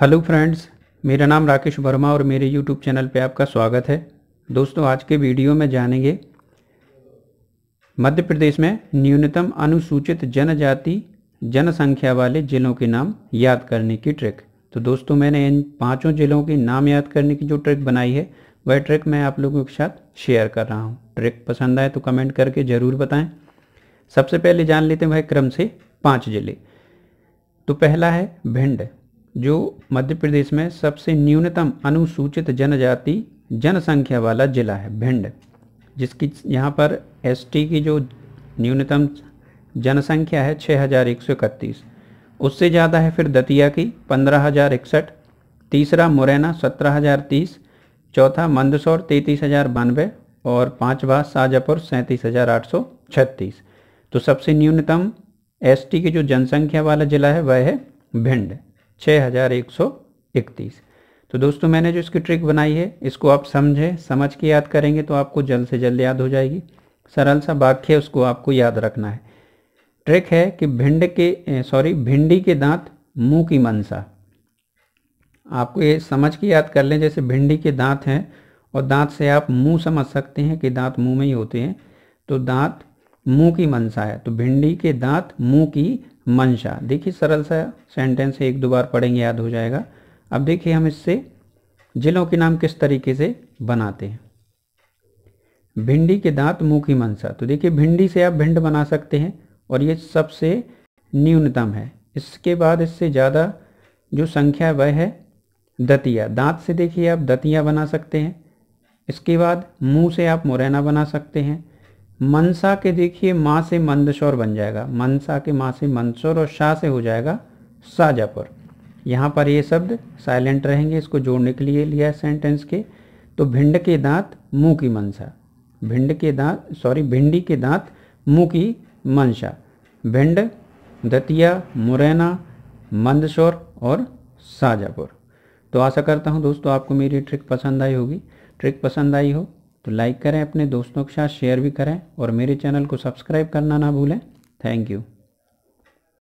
hello friends मेरा नाम राकेश वर्मा और मेरे यूट्यूब चैनल पे आपका स्वागत है दोस्तों आज के वीडियो में जानेंगे मध्य प्रदेश में न्यूनतम अनुसूचित जनजाति जनसंख्या वाले ज़िलों के नाम याद करने की ट्रिक तो दोस्तों मैंने इन पाँचों ज़िलों के नाम याद करने की जो ट्रिक बनाई है वह ट्रिक मैं आप लोगों के साथ शेयर कर रहा हूँ ट्रिक पसंद आए तो कमेंट करके ज़रूर बताएं सबसे पहले जान लेते हैं वह क्रम से पाँच ज़िले तो पहला है भिंड जो मध्य प्रदेश में सबसे न्यूनतम अनुसूचित जनजाति जनसंख्या वाला जिला है भिंड जिसकी यहाँ पर एसटी की जो न्यूनतम जनसंख्या है छः हज़ार एक सौ इकतीस उससे ज़्यादा है फिर दतिया की पंद्रह हज़ार इकसठ तीसरा मुरैना सत्रह हज़ार तीस चौथा मंदसौर तैंतीस हज़ार बानवे और पाँचवा शाहजहापुर सैंतीस हज़ार आठ सौ छत्तीस तो सबसे न्यूनतम एसटी की जो जनसंख्या वाला ज़िला है वह है भिंड 6131 तो दोस्तों मैंने जो इसकी ट्रिक बनाई है इसको आप समझें समझ के याद करेंगे तो आपको जल्द से जल्द याद हो जाएगी सरल सा वाक्य उसको आपको याद रखना है ट्रिक है कि भिंड के सॉरी भिंडी के दांत मुंह की मनसा आपको ये समझ के याद कर लें जैसे भिंडी के दांत हैं और दांत से आप मुंह समझ सकते हैं कि दांत मुंह में ही होते हैं तो दांत मुंह की मनसा है तो भिंडी के दांत मुंह की मंशा देखिए सरल सा सेंटेंस एक दो बार पढ़ेंगे याद हो जाएगा अब देखिए हम इससे जिलों के नाम किस तरीके से बनाते हैं भिंडी के दांत मुँह की मंशा तो देखिए भिंडी से आप भिंड बना सकते हैं और ये सबसे न्यूनतम है इसके बाद इससे ज़्यादा जो संख्या वह है दतिया दांत से देखिए आप दतिया बना सकते हैं इसके बाद मुंह से आप मुरैना बना सकते हैं मनसा के देखिए माँ से मंदशौर बन जाएगा मनसा के माँ से मंदसौर और शाह से हो जाएगा साजापुर यहाँ पर ये शब्द साइलेंट रहेंगे इसको जोड़ने के लिए लिया सेंटेंस के तो भिंड के दांत मुंह की मनसा भिंड के दांत सॉरी भिंडी के दांत मुंह की मनसा भिंड दतिया मुरैना मंदसौर और शाहजापुर तो आशा करता हूँ दोस्तों आपको मेरी ट्रिक पसंद आई होगी ट्रिक पसंद आई हो तो लाइक करें अपने दोस्तों के साथ शेयर भी करें और मेरे चैनल को सब्सक्राइब करना ना भूलें थैंक यू